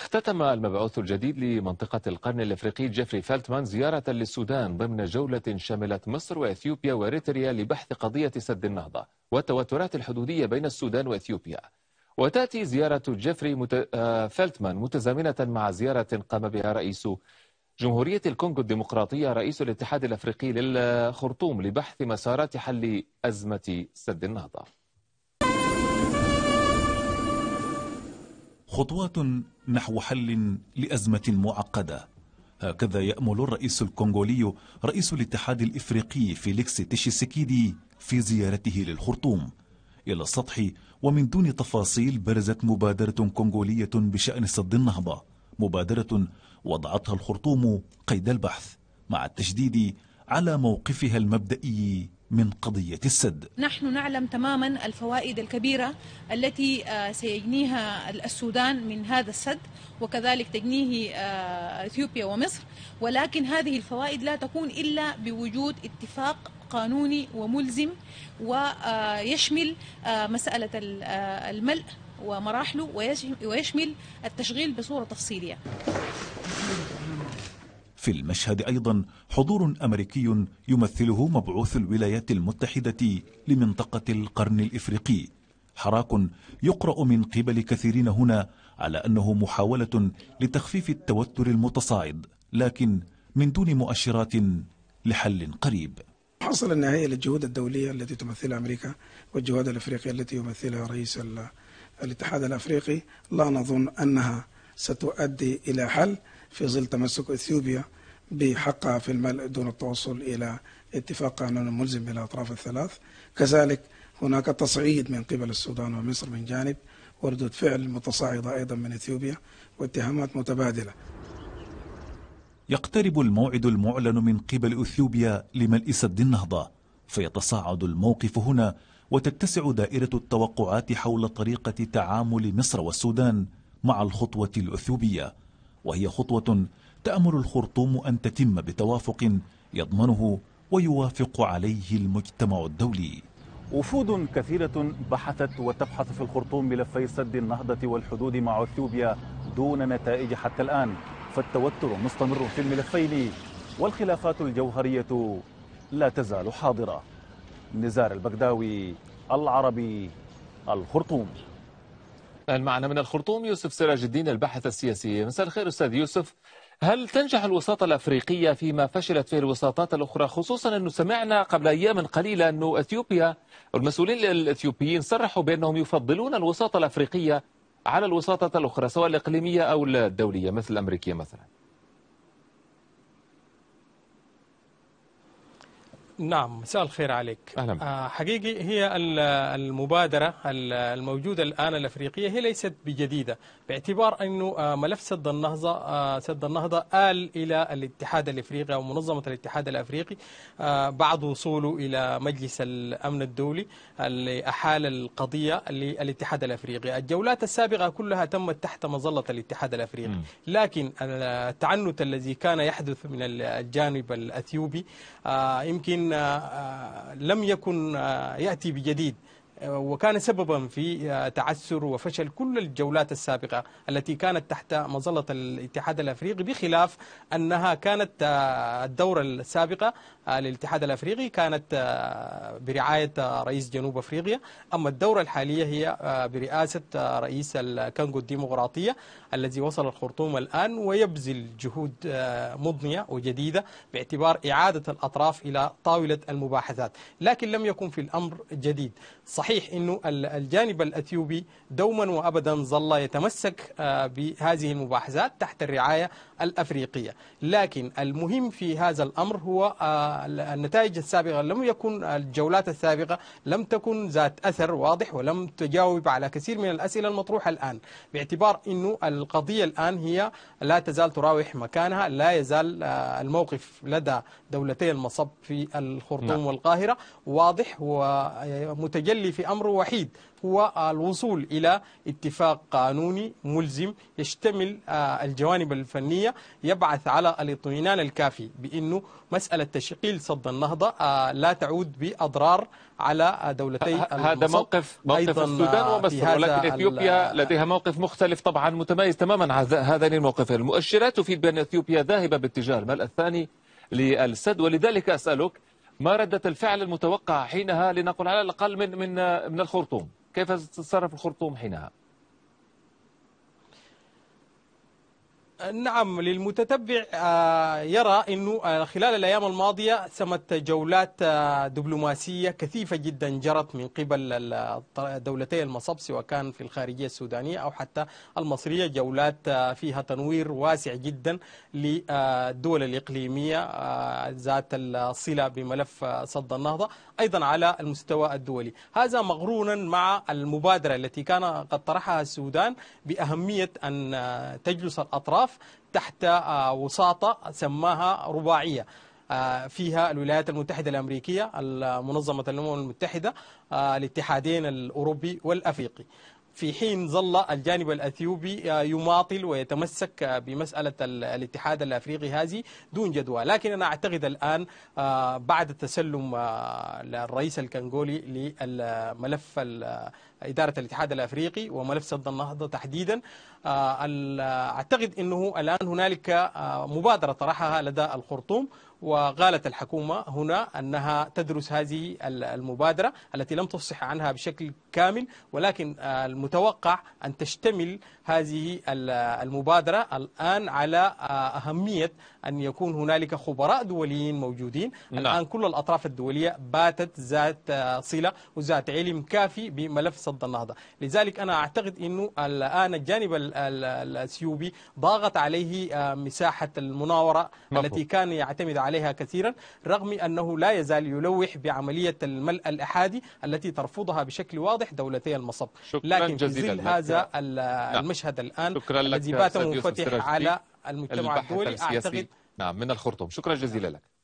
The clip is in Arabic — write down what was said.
اختتم المبعوث الجديد لمنطقة القرن الإفريقي جيفري فالتمان زيارة للسودان ضمن جولة شملت مصر وإثيوبيا وإريتريا لبحث قضية سد النهضة والتوترات الحدودية بين السودان وإثيوبيا وتأتي زيارة جيفري مت... آه، فالتمان متزامنة مع زيارة قام بها رئيس جمهورية الكونغو الديمقراطية رئيس الاتحاد الأفريقي للخرطوم لبحث مسارات حل أزمة سد النهضة خطوات نحو حل لأزمة معقدة هكذا يأمل الرئيس الكونغولي رئيس الاتحاد الإفريقي فيليكس تشيسكيدي في زيارته للخرطوم إلى السطح ومن دون تفاصيل برزت مبادرة كونغولية بشأن سد النهضة مبادرة وضعتها الخرطوم قيد البحث مع التشديد على موقفها المبدئي من قضية السد نحن نعلم تماما الفوائد الكبيرة التي آه، سيجنيها السودان من هذا السد وكذلك تجنيه آه، إثيوبيا ومصر ولكن هذه الفوائد لا تكون إلا بوجود اتفاق قانوني وملزم ويشمل آه، مسألة الملء ومراحله ويشمل التشغيل بصورة تفصيلية في المشهد أيضا حضور أمريكي يمثله مبعوث الولايات المتحدة لمنطقة القرن الإفريقي حراك يقرأ من قبل كثيرين هنا على أنه محاولة لتخفيف التوتر المتصاعد لكن من دون مؤشرات لحل قريب حصل النهاية للجهود الدولية التي تمثلها أمريكا والجهود الأفريقية التي يمثلها رئيس الاتحاد الأفريقي لا نظن أنها ستؤدي إلى حل في ظل تمسك إثيوبيا بحقها في الملء دون التوصل إلى اتفاق قانون ملزم بين الأطراف الثلاث كذلك هناك تصعيد من قبل السودان ومصر من جانب وردود فعل متصاعدة أيضا من إثيوبيا واتهامات متبادلة يقترب الموعد المعلن من قبل أثيوبيا لملء سد النهضة فيتصاعد الموقف هنا وتتسع دائرة التوقعات حول طريقة تعامل مصر والسودان مع الخطوة الأثيوبية وهي خطوة تأمل الخرطوم أن تتم بتوافق يضمنه ويوافق عليه المجتمع الدولي وفود كثيرة بحثت وتبحث في الخرطوم ملفي سد النهضة والحدود مع أثيوبيا دون نتائج حتى الآن فالتوتر مستمر في الملفين والخلافات الجوهرية لا تزال حاضرة نزار البغداوي العربي الخرطوم الآن معنا من الخرطوم يوسف سراج الدين الباحث السياسي مساء الخير أستاذ يوسف هل تنجح الوساطة الأفريقية فيما فشلت فيه الوساطات الأخرى خصوصا أنه سمعنا قبل أيام قليلة أنه أثيوبيا المسؤولين الأثيوبيين صرحوا بأنهم يفضلون الوساطة الأفريقية على الوساطة الأخرى سواء الإقليمية أو الدولية مثل الأمريكية مثلا نعم مساء الخير عليك أهلا. آه، حقيقي هي المبادرة الموجودة الآن الأفريقية هي ليست بجديدة باعتبار أنه آه، ملف سد النهضة آه، سد النهضة آل إلى الاتحاد الأفريقي أو منظمة الاتحاد الأفريقي بعد وصوله إلى مجلس الأمن الدولي اللي أحال القضية للاتحاد الأفريقي الجولات السابقة كلها تمت تحت مظلة الاتحاد الأفريقي م. لكن التعنت الذي كان يحدث من الجانب الأثيوبي يمكن آه، لم يكن آه، يأتي بجديد آه، وكان سببا في تعسر وفشل كل الجولات السابقة التي كانت تحت مظلة الاتحاد الأفريقي بخلاف أنها كانت الدورة السابقة للاتحاد الأفريقي كانت برعاية رئيس جنوب أفريقيا أما الدورة الحالية هي برئاسة رئيس الكونغو الديمقراطية الذي وصل الخرطوم الآن ويبذل جهود آه، مضنية وجديدة باعتبار إعادة الأطراف إلى طاولة المباحثات لكن لم يكن في الأمر جديد صحيح أن الجانب الأثيوبي دوما وأبدا ظل يتمسك آه، بهذه المباحثات تحت الرعاية الأفريقية لكن المهم في هذا الأمر هو آه، النتائج السابقة لم يكن الجولات السابقة لم تكن ذات أثر واضح ولم تجاوب على كثير من الأسئلة المطروحة الآن باعتبار أنه القضية الآن هي لا تزال تراوح مكانها لا يزال آه، الموقف لدى دولتي المصب في الخرطوم نعم. والقاهرة واضح ومتجلي آه، في أمر وحيد هو آه، الوصول إلى اتفاق قانوني ملزم يشتمل الجوانب الفنية يبعث على الاطمئنان الكافي بأنه مسألة تشغيل صد النهضة لا تعود بأضرار على دولتي هذا موقف موقف السودان ومصر ولكن إثيوبيا لديها موقف مختلف طبعا متميز يتميز تماما هذين الموقفين المؤشرات في بين اثيوبيا ذاهبه باتجاه المال الثاني للسد ولذلك اسالك ما رده الفعل المتوقعه حينها لنقل على الاقل من من من الخرطوم كيف ستتصرف الخرطوم حينها نعم للمتتبع آه، يرى أنه آه، خلال الأيام الماضية سمت جولات آه، دبلوماسية كثيفة جدا جرت من قبل دولتي المصب سواء كان في الخارجية السودانية أو حتى المصرية جولات فيها تنوير واسع جدا للدول الإقليمية ذات الصلة بملف صد النهضة أيضا على المستوى الدولي هذا مقرونا مع المبادرة التي كان قد طرحها السودان بأهمية أن تجلس الأطراف الاطراف تحت آه، وساطة سماها رباعية آه، فيها الولايات المتحدة الأمريكية منظمة الأمم المتحدة آه، الاتحادين الأوروبي والأفريقي في حين ظل الجانب الأثيوبي يماطل ويتمسك بمسألة الاتحاد الأفريقي هذه دون جدوى لكن أنا أعتقد الآن بعد تسلم الرئيس الكنغولي للملف إدارة الاتحاد الأفريقي وملف سد النهضة تحديدا آه، أعتقد أنه الآن هنالك آه، مبادرة طرحها لدى الخرطوم وقالت الحكومة هنا أنها تدرس هذه المبادرة التي لم تفصح عنها بشكل كامل ولكن آه، المتوقع أن تشتمل هذه المبادرة الآن على أهمية أن يكون هنالك خبراء دوليين موجودين لا. نعم. الآن كل الأطراف الدولية باتت ذات صلة وذات علم كافي بملف صد النهضه لذلك انا اعتقد انه الان الجانب الاثيوبي ضاغط عليه آه، مساحه المناوره مفهوم. التي كان يعتمد عليها كثيرا رغم انه لا يزال يلوح بعمليه الملء الاحادي التي ترفضها بشكل واضح دولتي المصب لكن في ظل هذا نعم. المشهد الان الذي بات منفتح على المجتمع الدولي اعتقد نعم من الخرطوم شكرا جزيلا لك